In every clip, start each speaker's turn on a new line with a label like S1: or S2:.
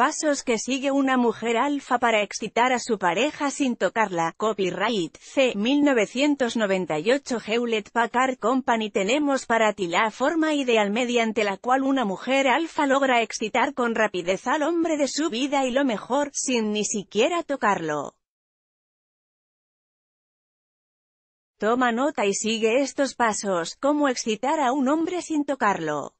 S1: pasos que sigue una mujer alfa para excitar a su pareja sin tocarla. Copyright C. 1998 Hewlett Packard Company Tenemos para ti la forma ideal mediante la cual una mujer alfa logra excitar con rapidez al hombre de su vida y lo mejor, sin ni siquiera tocarlo. Toma nota y sigue estos pasos, cómo excitar a un hombre sin tocarlo.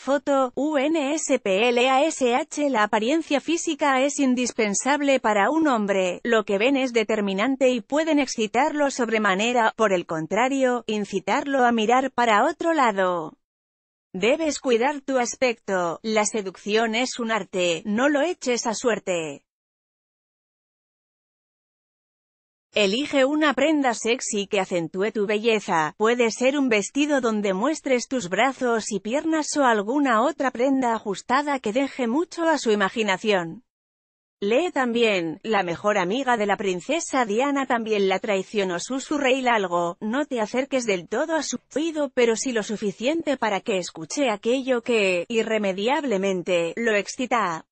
S1: Foto, UNSPLASH La apariencia física es indispensable para un hombre, lo que ven es determinante y pueden excitarlo sobremanera, por el contrario, incitarlo a mirar para otro lado. Debes cuidar tu aspecto, la seducción es un arte, no lo eches a suerte. Elige una prenda sexy que acentúe tu belleza, puede ser un vestido donde muestres tus brazos y piernas o alguna otra prenda ajustada que deje mucho a su imaginación. Lee también, la mejor amiga de la princesa Diana también la traicionó susurreil algo, no te acerques del todo a su oído pero sí lo suficiente para que escuche aquello que, irremediablemente, lo excita.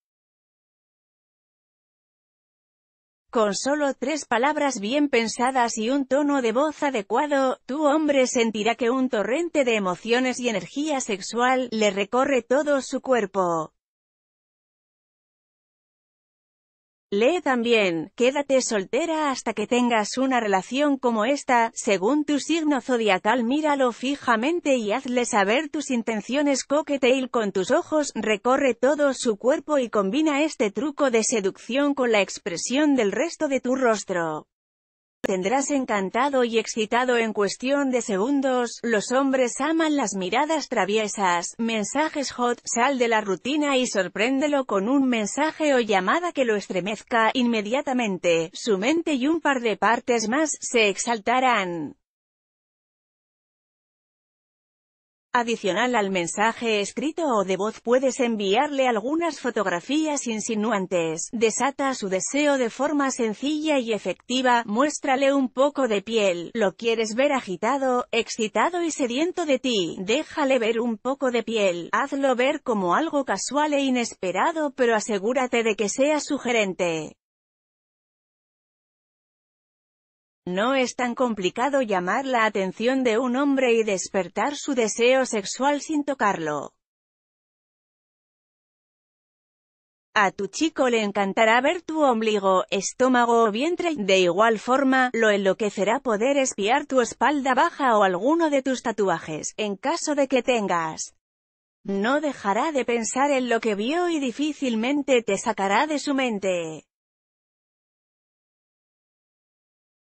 S1: Con solo tres palabras bien pensadas y un tono de voz adecuado, tu hombre sentirá que un torrente de emociones y energía sexual, le recorre todo su cuerpo. Lee también, quédate soltera hasta que tengas una relación como esta, según tu signo zodiacal míralo fijamente y hazle saber tus intenciones coquetail con tus ojos, recorre todo su cuerpo y combina este truco de seducción con la expresión del resto de tu rostro tendrás encantado y excitado en cuestión de segundos, los hombres aman las miradas traviesas, mensajes hot, sal de la rutina y sorpréndelo con un mensaje o llamada que lo estremezca, inmediatamente, su mente y un par de partes más, se exaltarán. Adicional al mensaje escrito o de voz puedes enviarle algunas fotografías insinuantes. Desata su deseo de forma sencilla y efectiva, muéstrale un poco de piel. Lo quieres ver agitado, excitado y sediento de ti. Déjale ver un poco de piel. Hazlo ver como algo casual e inesperado pero asegúrate de que sea sugerente. No es tan complicado llamar la atención de un hombre y despertar su deseo sexual sin tocarlo. A tu chico le encantará ver tu ombligo, estómago o vientre, de igual forma, lo enloquecerá poder espiar tu espalda baja o alguno de tus tatuajes, en caso de que tengas. No dejará de pensar en lo que vio y difícilmente te sacará de su mente.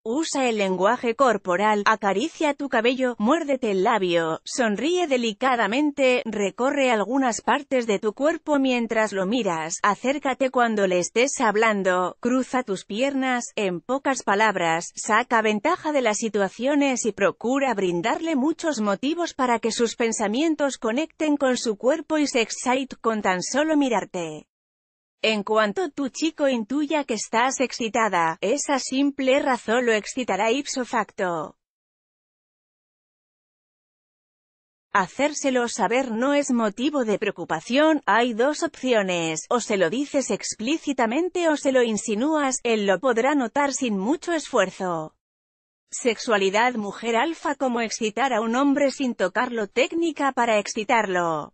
S1: Usa el lenguaje corporal, acaricia tu cabello, muérdete el labio, sonríe delicadamente, recorre algunas partes de tu cuerpo mientras lo miras, acércate cuando le estés hablando, cruza tus piernas, en pocas palabras, saca ventaja de las situaciones y procura brindarle muchos motivos para que sus pensamientos conecten con su cuerpo y se excite con tan solo mirarte. En cuanto tu chico intuya que estás excitada, esa simple razón lo excitará ipso facto. Hacérselo saber no es motivo de preocupación, hay dos opciones, o se lo dices explícitamente o se lo insinúas, él lo podrá notar sin mucho esfuerzo. Sexualidad mujer alfa como excitar a un hombre sin tocarlo técnica para excitarlo.